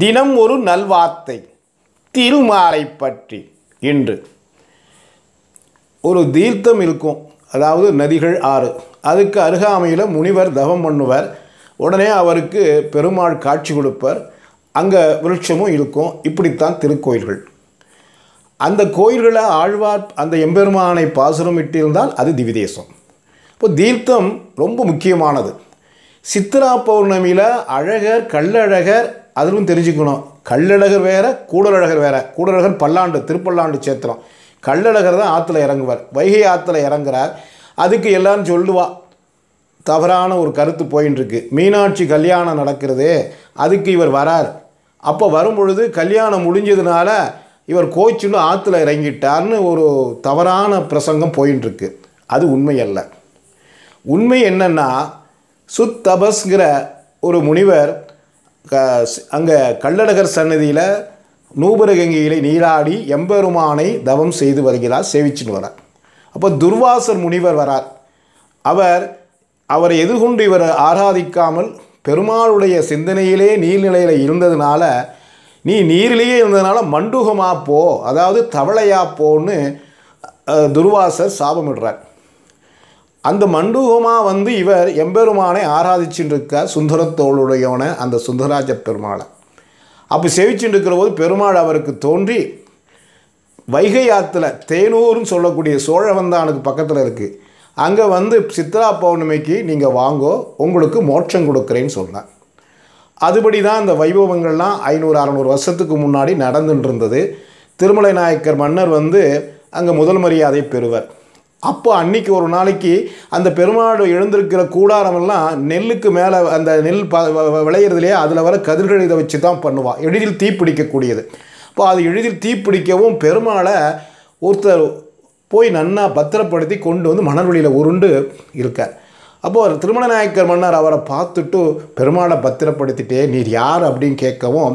தினம் ஒரு நல்வார்த்தை திருமாலை பற்றி இன்று ஒரு தீர்த்தம் இருக்கும் அதாவது நதிகள் ஆறு அதுக்கு அருகாமையில் முனிவர் தவம் பண்ணுவர் உடனே அவருக்கு பெருமாள் காட்சி கொடுப்பர் அங்கே விருட்சமும் இருக்கும் இப்படித்தான் திருக்கோயில்கள் அந்த கோயில்களை ஆழ்வார் அந்த எம்பெருமானை பாசுரமிட்டிருந்தால் அது திவிதேசம் இப்போ தீர்த்தம் ரொம்ப முக்கியமானது சித்திரா பௌர்ணமியில் அழகர் கல்லழகர் அதுவும் தெரிஞ்சுக்கணும் கள்ளழகர் வேற கூடலழகர் வேற கூடலழகர் பல்லாண்டு திருப்பல்லாண்டு சேத்திரம் கள்ளழகர் தான் ஆற்றுல இறங்குவார் வைகை ஆற்றுல இறங்குறார் அதுக்கு எல்லாரும் சொல்லுவா தவறான ஒரு கருத்து இருக்கு மீனாட்சி கல்யாணம் நடக்கிறதே அதுக்கு இவர் வரார் அப்போ வரும்பொழுது கல்யாணம் முடிஞ்சதுனால இவர் கோச்சுன்னு ஆற்றுல இறங்கிட்டார்னு ஒரு தவறான பிரசங்கம் இருக்கு அது உண்மை அல்ல உண்மை என்னென்னா சுத்தபஸ்கிற ஒரு முனிவர் அங்கே கள்ளடகர் சன்னதியில் நூபரகங்கையிலே நீராடி எம்பெருமானை தவம் செய்து வருகிறார் சேவிச்சுன்னு வரார் அப்போ துர்வாசர் முனிவர் வரார் அவர் அவரை எதிர்கொண்டு இவர் ஆராதிக்காமல் பெருமாளுடைய சிந்தனையிலே நீர்நிலையில் இருந்ததுனால நீ நீரிலேயே இருந்ததுனால மண்டுகமாக போ அதாவது தவளையாக போன்னு துர்வாசர் சாபமிடுறார் அந்த மண்டூகமாக வந்து இவர் எம்பெருமானை ஆராதிச்சுட்டு இருக்க அந்த சுந்தராஜ பெருமாளை அப்போ செவிச்சுட்டு இருக்கிற போது பெருமாள் அவருக்கு தோன்றி வைகை ஆற்றுல தேனூர்னு சொல்லக்கூடிய சோழவந்தானுக்கு பக்கத்தில் இருக்குது அங்கே வந்து சித்ரா பௌர்ணமிக்கு நீங்கள் வாங்கோ உங்களுக்கு மோட்சம் கொடுக்குறேன்னு சொன்னேன் அதுபடி தான் இந்த வைபவங்கள்லாம் ஐநூறு அறநூறு வருஷத்துக்கு முன்னாடி நடந்துட்டு இருந்தது திருமலை நாயக்கர் மன்னர் வந்து அங்கே முதல் மரியாதை பெறுவர் அப்போ அன்னைக்கு ஒரு நாளைக்கு அந்த பெருமாடு எழுந்திருக்கிற கூடாரமெல்லாம் நெல்லுக்கு மேலே அந்த நெல் ப விளையிறதுலையே அதில் வர கதிர்கள் இதை வச்சு தான் பண்ணுவாள் எளிதில் தீப்பிடிக்கக்கூடியது இப்போ அது எளிதில் தீப்பிடிக்கவும் பெருமாளை ஒருத்தர் போய் நன்னா பத்திரப்படுத்தி கொண்டு வந்து மணர்வழியில் உருண்டு இருக்கார் அப்போது திருமணநாயக்கர் மன்னர் அவரை பார்த்துட்டு பெருமாளை பத்திரப்படுத்திட்டே நீர் யார் அப்படின்னு கேட்கவும்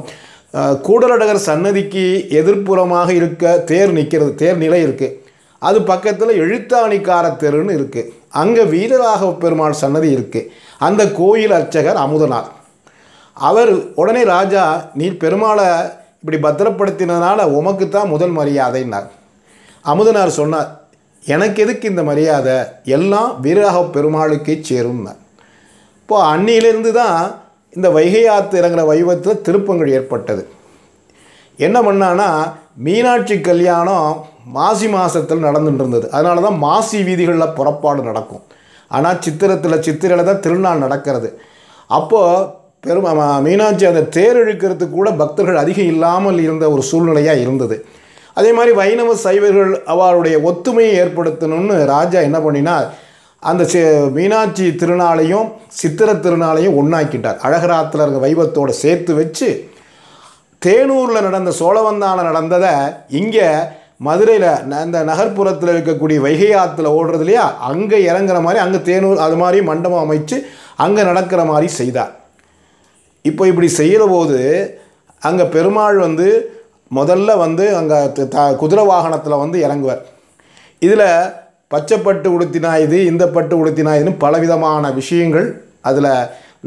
கூடலடகர் சன்னதிக்கு எதிர்ப்புறமாக இருக்க தேர் நிற்கிறது தேர் நிலை இருக்குது அது பக்கத்தில் எழுத்தாணிக்கார தெருன்னு இருக்குது அங்கே வீரராக பெருமாள் சன்னதி இருக்குது அந்த கோயில் அர்ச்சகர் அமுதனார் அவர் உடனே ராஜா நீ பெருமாளை இப்படி பத்திரப்படுத்தினதுனால உமக்கு தான் முதல் மரியாதைன்னார் அமுதனார் சொன்னார் எனக்கு எதுக்கு இந்த மரியாதை எல்லாம் வீரராக பெருமாளுக்கே சேரும்னார் இப்போது அன்னியிலேருந்து தான் இந்த வைகை ஆத்துறங்கிற வைவத்தில் திருப்பங்கள் ஏற்பட்டது என்ன பண்ணான்னா மீனாட்சி கல்யாணம் மாசி மாதத்தில் நடந்துட்டு இருந்தது அதனால தான் மாசி வீதிகளில் புறப்பாடு நடக்கும் ஆனால் சித்திரத்தில் சித்திரையில் தான் திருநாள் நடக்கிறது அப்போது பெரும் மீனாட்சி அந்த தேர் இழுக்கிறதுக்கு கூட பக்தர்கள் அதிகம் இல்லாமல் இருந்த ஒரு சூழ்நிலையாக இருந்தது அதே மாதிரி வைணவ சைவர்கள் அவருடைய ஒத்துமையை ஏற்படுத்தணும்னு ராஜா என்ன பண்ணினா அந்த மீனாட்சி திருநாளையும் சித்திர திருநாளையும் ஒன்றாக்கிட்டார் அழகராத்தில் இருக்க வைபத்தோடு சேர்த்து வச்சு தேனூரில் நடந்த சோழவந்தான நடந்ததை இங்கே மதுரையில் இந்த நகர்ப்புறத்தில் இருக்கக்கூடிய வைகை ஆற்றுல ஓடுறது இல்லையா அங்கே இறங்குற மாதிரி அங்கே தேனூர் அது மாதிரி மண்டபம் அமைச்சு அங்கே நடக்கிற மாதிரி செய்தார் இப்போ இப்படி செய்கிற போது அங்கே பெருமாள் வந்து முதல்ல வந்து அங்கே த குதிரை வாகனத்தில் வந்து இறங்குவார் இதில் பச்சைப்பட்டு உடுத்தினா இது இந்த பட்டு உடுத்தினா இதுன்னு பலவிதமான விஷயங்கள் அதில்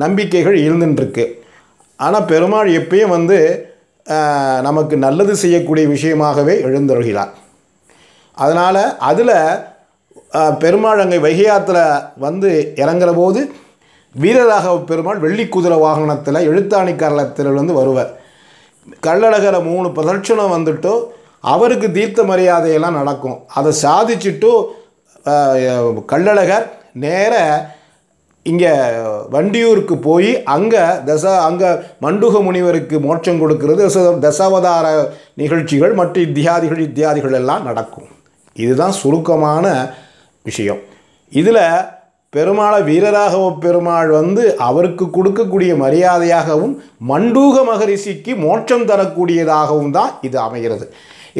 நம்பிக்கைகள் இருந்துட்டுருக்கு ஆனால் பெருமாள் எப்பயும் வந்து நமக்கு நல்லது செய்யக்கூடிய விஷயமாகவே எழுந்தருகிறார் அதனால் அதில் பெருமாள் அங்கே வைகையாத்தில் வந்து இறங்குற போது வீரராக பெருமாள் வெள்ளி குதிரை வாகனத்தில் எழுத்தாணி கரலத்திலிருந்து வருவர் கள்ளழகரை மூணு பிரதட்சணம் வந்துட்டோ அவருக்கு தீர்த்த மரியாதையெல்லாம் நடக்கும் அதை சாதிச்சுட்டு கள்ளழகர் நேராக இங்கே வண்டியூருக்கு போய் அங்கே தசா அங்கே மண்டுக முனிவருக்கு மோட்சம் கொடுக்கிறது தசாவதார நிகழ்ச்சிகள் மற்ற இத்தியாதிகள் இத்தியாதிகள் எல்லாம் நடக்கும் இதுதான் சுருக்கமான விஷயம் இதில் பெருமாளை வீரராகவ பெருமாள் வந்து அவருக்கு கொடுக்கக்கூடிய மரியாதையாகவும் மண்டூக மகரிஷிக்கு மோட்சம் தரக்கூடியதாகவும் தான் இது அமைகிறது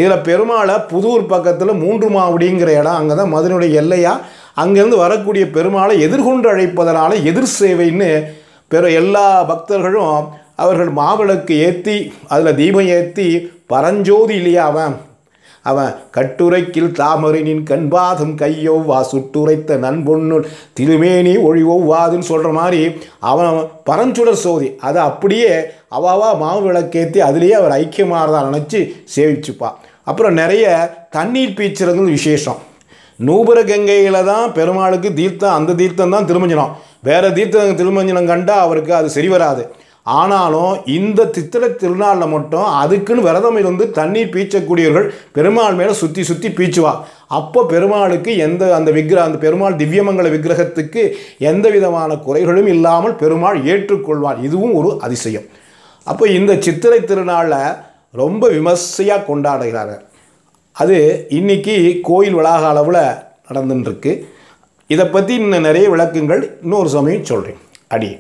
இதில் பெருமாளை புதூர் பக்கத்தில் மூன்று மாவடிங்கிற இடம் அங்கே தான் மதுனுடைய எல்லையாக அங்கேருந்து வரக்கூடிய பெருமாளை எதிர்கொண்டு அழைப்பதனால் எதிர் சேவைன்னு பிற எல்லா பக்தர்களும் அவர்கள் மாவிளக்கு ஏற்றி அதில் தீபம் ஏற்றி பரஞ்சோதி இல்லையா அவன் அவன் கட்டுரைக்கில் தாமரினின் கண்பாதம் கையொவ்வா சுட்டுரைத்த நண்பொன்னுள் திருமேனி ஒழிவொவ்வாதுன்னு சொல்கிற மாதிரி அவன் பரஞ்சுடர் சோதி அதை அப்படியே அவாவா மாவு விளக்கேற்றி அதுலேயே அவர் ஐக்கியமாகறதா நினச்சி சேவிச்சுப்பான் அப்புறம் நிறைய தண்ணீர் பீச்சுறதுன்னு விசேஷம் நூபுர கங்கையில் தான் பெருமாளுக்கு தீர்த்தம் அந்த தீர்த்தம் தான் திருமஞ்சனம் வேறு தீர்த்தம் திருமஞ்சனம் கண்டால் அவருக்கு அது சரி வராது ஆனாலும் இந்த சித்திரை திருநாளில் மட்டும் அதுக்குன்னு விரதம் இருந்து தண்ணீர் பீச்சக்கூடியவர்கள் பெருமாள் மேலே சுற்றி சுற்றி பீச்சுவா அப்போ பெருமாளுக்கு எந்த அந்த விக்கிர அந்த பெருமாள் திவ்யமங்கல விக்கிரகத்துக்கு எந்த விதமான குறைகளும் இல்லாமல் பெருமாள் ஏற்றுக்கொள்வார் இதுவும் ஒரு அதிசயம் அப்போ இந்த சித்திரை திருநாளில் ரொம்ப விமர்சையாக கொண்டாடுகிறார்கள் அது இன்றைக்கி கோயில் வளாக அளவில் நடந்துட்டுருக்கு இதை பற்றி இன்னும் நிறைய விளக்கங்கள் இன்னொரு சமயம் சொல்கிறேன் அடி